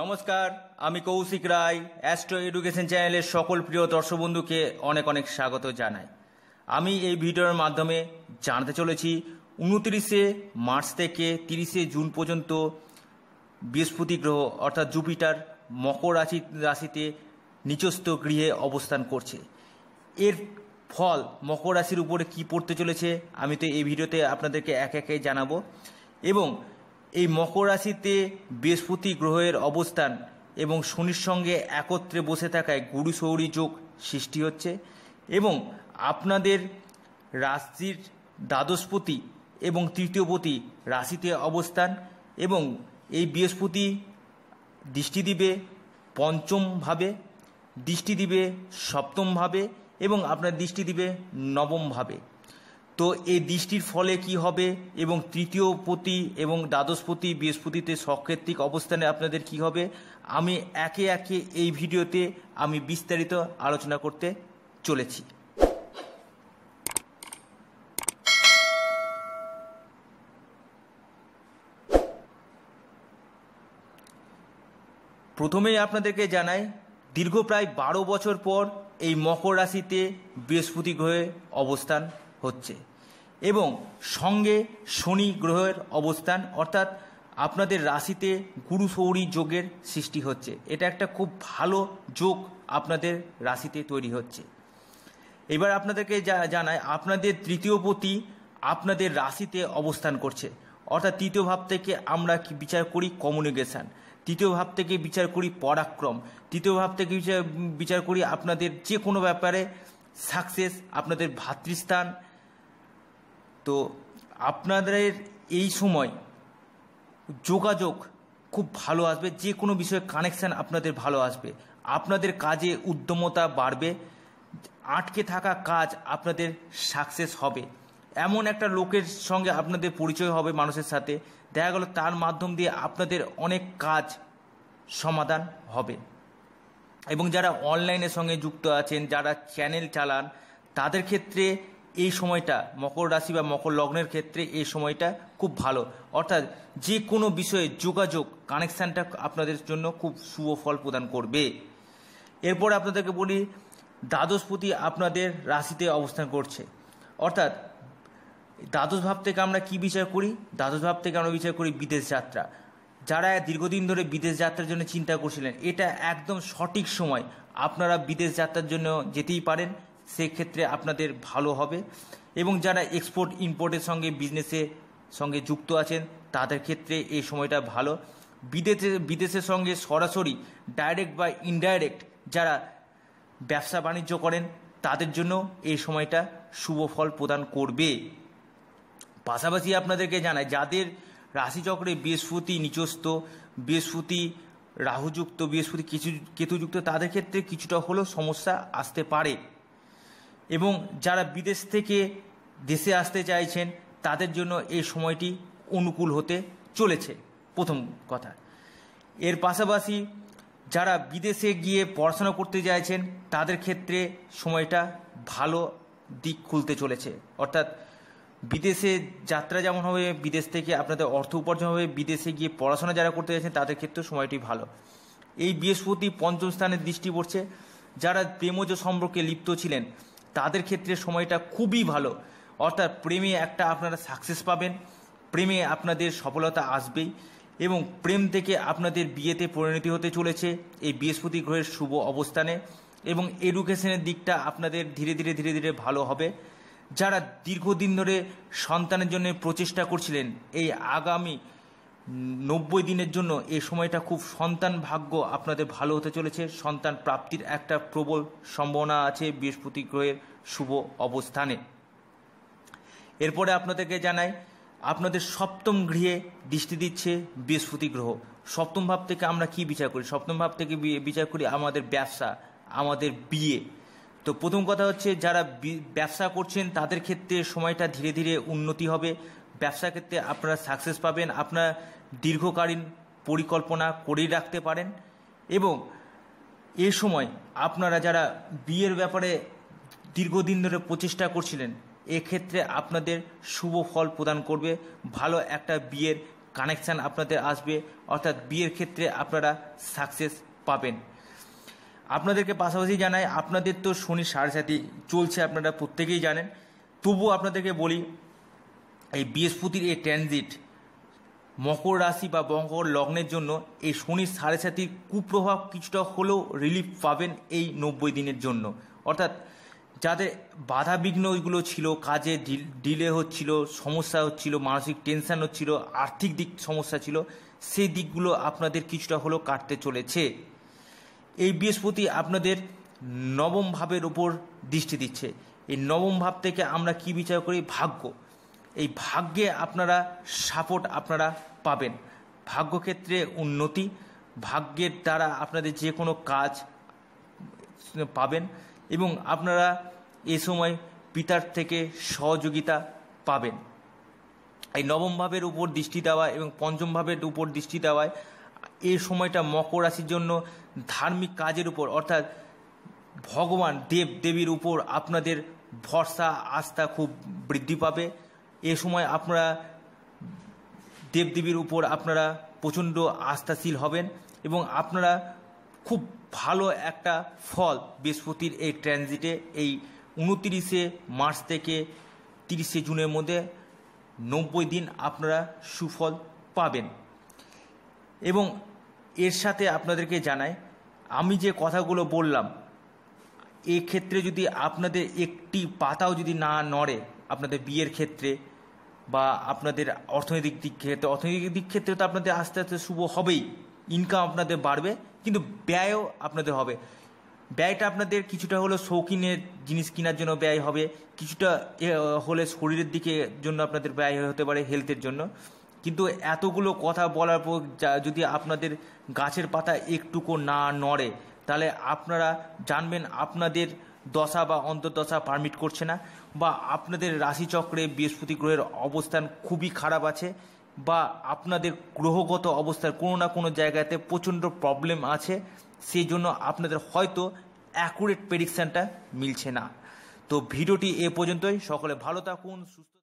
নমস্কার আমি কৌশিক রায় astro education চ্যানেলের সকল প্রিয় দর্শক বন্ধুকে অনেক অনেক স্বাগত জানাই আমি এই ভিডিওর মাধ্যমে জানতে চলেছি উনত্রিশে মার্চ থেকে তিরিশে জুন পর্যন্ত বৃহস্পতি গ্রহ অর্থাৎ জুপিটার মকর রাশি রাশিতে নিচস্থ গৃহে অবস্থান করছে এর ফল মকর রাশির উপরে কি পড়তে চলেছে আমি তো এই ভিডিওতে আপনাদেরকে এক একে জানাবো এবং এই মকর রাশিতে বৃহস্পতি গ্রহের অবস্থান এবং শনির সঙ্গে একত্রে বসে থাকায় গুরু সৌরী যোগ সৃষ্টি হচ্ছে এবং আপনাদের রাশির দ্বাদশপতি এবং তৃতীয়পতি রাশিতে অবস্থান এবং এই বৃহস্পতি দৃষ্টি দিবে পঞ্চমভাবে দৃষ্টি দিবে সপ্তমভাবে এবং আপনার দৃষ্টি দিবে নবমভাবে তো এই দৃষ্টির ফলে কি হবে এবং তৃতীয় পতি এবং দ্বাদশপতি বৃহস্পতিতে সক্ষেত্রিক অবস্থানে আপনাদের কি হবে আমি একে একে এই ভিডিওতে আমি বিস্তারিত আলোচনা করতে চলেছি প্রথমেই আপনাদেরকে জানাই দীর্ঘ প্রায় বারো বছর পর এই মকর রাশিতে বৃহস্পতি গ্রহে অবস্থান হচ্ছে এবং সঙ্গে শনি গ্রহের অবস্থান অর্থাৎ আপনাদের রাশিতে গুরু সৌরী যোগের সৃষ্টি হচ্ছে এটা একটা খুব ভালো যোগ আপনাদের রাশিতে তৈরি হচ্ছে এবার আপনাদেরকে যা জানায় আপনাদের তৃতীয় পতি আপনাদের রাশিতে অবস্থান করছে অর্থাৎ তৃতীয় ভাব থেকে আমরা কি বিচার করি কমিউনিকেশান তৃতীয় ভাব থেকে বিচার করি পরাক্রম তৃতীয় ভাব থেকে বিচার করি আপনাদের যে কোনো ব্যাপারে সাকসেস আপনাদের ভাতৃস্থান তো আপনাদের এই সময় যোগাযোগ খুব ভালো আসবে যে কোনো বিষয়ে কানেকশান আপনাদের ভালো আসবে আপনাদের কাজে উদ্যমতা বাড়বে আটকে থাকা কাজ আপনাদের সাকসেস হবে এমন একটা লোকের সঙ্গে আপনাদের পরিচয় হবে মানুষের সাথে দেখা গেল তার মাধ্যম দিয়ে আপনাদের অনেক কাজ সমাধান হবে এবং যারা অনলাইনের সঙ্গে যুক্ত আছেন যারা চ্যানেল চালান তাদের ক্ষেত্রে এই সময়টা মকর রাশি বা মকর লগ্নের ক্ষেত্রে এই সময়টা খুব ভালো অর্থাৎ যে কোনো বিষয়ে যোগাযোগ কানেকশানটা আপনাদের জন্য খুব শুভ ফল প্রদান করবে এরপর আপনাদেরকে বলি দ্বাদশপতি আপনাদের রাশিতে অবস্থান করছে অর্থাৎ দ্বাদশ ভাব থেকে আমরা কি বিচার করি দ্বাদশ ভাব থেকে আমরা বিচার করি বিদেশ যাত্রা যারা দীর্ঘদিন ধরে বিদেশ যাত্রার জন্য চিন্তা করছিলেন এটা একদম সঠিক সময় আপনারা বিদেশ যাত্রার জন্য যেতেই পারেন সেক্ষেত্রে আপনাদের ভালো হবে এবং যারা এক্সপোর্ট ইম্পোর্টের সঙ্গে বিজনেসে সঙ্গে যুক্ত আছেন তাদের ক্ষেত্রে এই সময়টা ভালো বিদেশে বিদেশের সঙ্গে সরাসরি ডাইরেক্ট বা ইনডাইরেক্ট যারা ব্যবসা বাণিজ্য করেন তাদের জন্য এই সময়টা শুভ ফল প্রদান করবে পাশাপাশি আপনাদেরকে জানায় যাদের রাশিচক্রে বৃহস্পতি নিচস্থ বৃহস্পতি রাহুযুক্ত বৃহস্পতি কিছু কেতুযুক্ত তাদের ক্ষেত্রে কিছুটা হলেও সমস্যা আসতে পারে এবং যারা বিদেশ থেকে দেশে আসতে চাইছেন তাদের জন্য এই সময়টি অনুকূল হতে চলেছে প্রথম কথা এর পাশাপাশি যারা বিদেশে গিয়ে পড়াশোনা করতে চাইছেন তাদের ক্ষেত্রে সময়টা ভালো দিক খুলতে চলেছে অর্থাৎ বিদেশে যাত্রা যেমন হবে বিদেশ থেকে আপনাদের অর্থ উপার্জন হবে বিদেশে গিয়ে পড়াশোনা যারা করতে চাইছেন তাদের ক্ষেত্রে সময়টি ভালো এই বৃহস্পতি পঞ্চম স্থানে দৃষ্টি পড়ছে যারা প্রেমজ সম্পর্কে লিপ্ত ছিলেন তাদের ক্ষেত্রে সময়টা খুবই ভালো অর্থাৎ প্রেমে একটা আপনারা সাকসেস পাবেন প্রেমে আপনাদের সফলতা আসবেই এবং প্রেম থেকে আপনাদের বিয়েতে পরিণতি হতে চলেছে এই বৃহস্পতি গ্রহের শুভ অবস্থানে এবং এডুকেশনের দিকটা আপনাদের ধীরে ধীরে ধীরে ধীরে ভালো হবে যারা দীর্ঘদিন ধরে সন্তানের জন্য প্রচেষ্টা করছিলেন এই আগামী নব্বই দিনের জন্য এ সময়টা খুব সন্তান ভাগ্য আপনাদের ভালো হতে চলেছে সন্তান প্রাপ্তির একটা প্রবল সম্ভাবনা আছে বৃহস্পতি গ্রহের শুভ অবস্থানে এরপরে আপনাদেরকে জানাই আপনাদের সপ্তম গৃহে দৃষ্টি দিচ্ছে বৃহস্পতি গ্রহ সপ্তম ভাব থেকে আমরা কি বিচার করি সপ্তম ভাব থেকে বিচার করি আমাদের ব্যবসা আমাদের বিয়ে তো প্রথম কথা হচ্ছে যারা ব্যবসা করছেন তাদের ক্ষেত্রে সময়টা ধীরে ধীরে উন্নতি হবে ব্যবসা ক্ষেত্রে আপনারা সাকসেস পাবেন আপনার দীর্ঘকালীন পরিকল্পনা করে রাখতে পারেন এবং এ সময় আপনারা যারা বিয়ের ব্যাপারে দীর্ঘদিন ধরে প্রচেষ্টা করছিলেন এক্ষেত্রে আপনাদের শুভ ফল প্রদান করবে ভালো একটা বিয়ের কানেকশান আপনাদের আসবে অর্থাৎ বিয়ের ক্ষেত্রে আপনারা সাকসেস পাবেন আপনাদেরকে পাশাপাশি জানাই আপনাদের তো শনি সাড়ে চলছে আপনারা প্রত্যেকেই জানেন তবুও আপনাদেরকে বলি এই বৃহস্পতির এই ট্রানজিট মকর রাশি বা মকর লগ্নের জন্য এই শনির সাড়ে সাথে কুপ্রভাব কিছুটা হলেও রিলিফ পাবেন এই নব্বই দিনের জন্য অর্থাৎ যাদের বাধা বিঘ্ন ওইগুলো ছিল কাজে ডিলে হচ্ছিল সমস্যা হচ্ছিল মানসিক টেনশন হচ্ছিল আর্থিক দিক সমস্যা ছিল সেই দিকগুলো আপনাদের কিছুটা হলেও কাটতে চলেছে এই বৃহস্পতি আপনাদের নবম ভাবের ওপর দৃষ্টি দিচ্ছে এই নবম ভাব থেকে আমরা কি বিচার করি ভাগ্য এই ভাগ্যে আপনারা সাপোর্ট আপনারা পাবেন ভাগ্যক্ষেত্রে উন্নতি ভাগ্যের দ্বারা আপনাদের যে কোনো কাজ পাবেন এবং আপনারা এ সময় পিতার থেকে সহযোগিতা পাবেন এই নবম ভাবের উপর দৃষ্টি দেওয়া এবং পঞ্চম ভাবের উপর দৃষ্টি দেওয়ায় এ সময়টা মকর রাশির জন্য ধার্মিক কাজের উপর অর্থাৎ ভগবান দেব দেবীর উপর আপনাদের ভরসা আস্থা খুব বৃদ্ধি পাবে এ সময় আপনারা দেবদেবীর উপর আপনারা প্রচণ্ড আস্থাশীল হবেন এবং আপনারা খুব ভালো একটা ফল বৃহস্পতির এই ট্রানজিটে এই উনতিরিশে মার্চ থেকে তিরিশে জুনের মধ্যে নব্বই দিন আপনারা সুফল পাবেন এবং এর সাথে আপনাদেরকে জানাই আমি যে কথাগুলো বললাম এক্ষেত্রে যদি আপনাদের একটি পাতাও যদি না নড়ে আপনাদের বিয়ের ক্ষেত্রে বা আপনাদের অর্থনৈতিক দিক ক্ষেত্রে অর্থনৈতিক দিক ক্ষেত্রে তো আপনাদের আস্তে আস্তে শুভ হবেই ইনকাম আপনাদের বাড়বে কিন্তু ব্যয়ও আপনাদের হবে ব্যয়টা আপনাদের কিছুটা হলো শৌখিনের জিনিস কেনার জন্য ব্যয় হবে কিছুটা হলে শরীরের দিকে জন্য আপনাদের ব্যয় হতে পারে হেলথের জন্য কিন্তু এতগুলো কথা বলার পর যদি আপনাদের গাছের পাতা একটুকু না নড়ে তাহলে আপনারা জানবেন আপনাদের দশা বা অন্তর্দশা পারমিট করছে না বা আপনাদের রাশিচক্রে বৃহস্পতি গ্রহের অবস্থান খুবই খারাপ আছে বা আপনাদের গ্রহগত অবস্থার কোনো না কোনো জায়গাতে প্রচণ্ড প্রবলেম আছে সেই জন্য আপনাদের হয়তো অ্যাকুরেট প্রেডিকশানটা মিলছে না তো ভিডিওটি এ পর্যন্তই সকলে ভালো থাকুন সুস্থ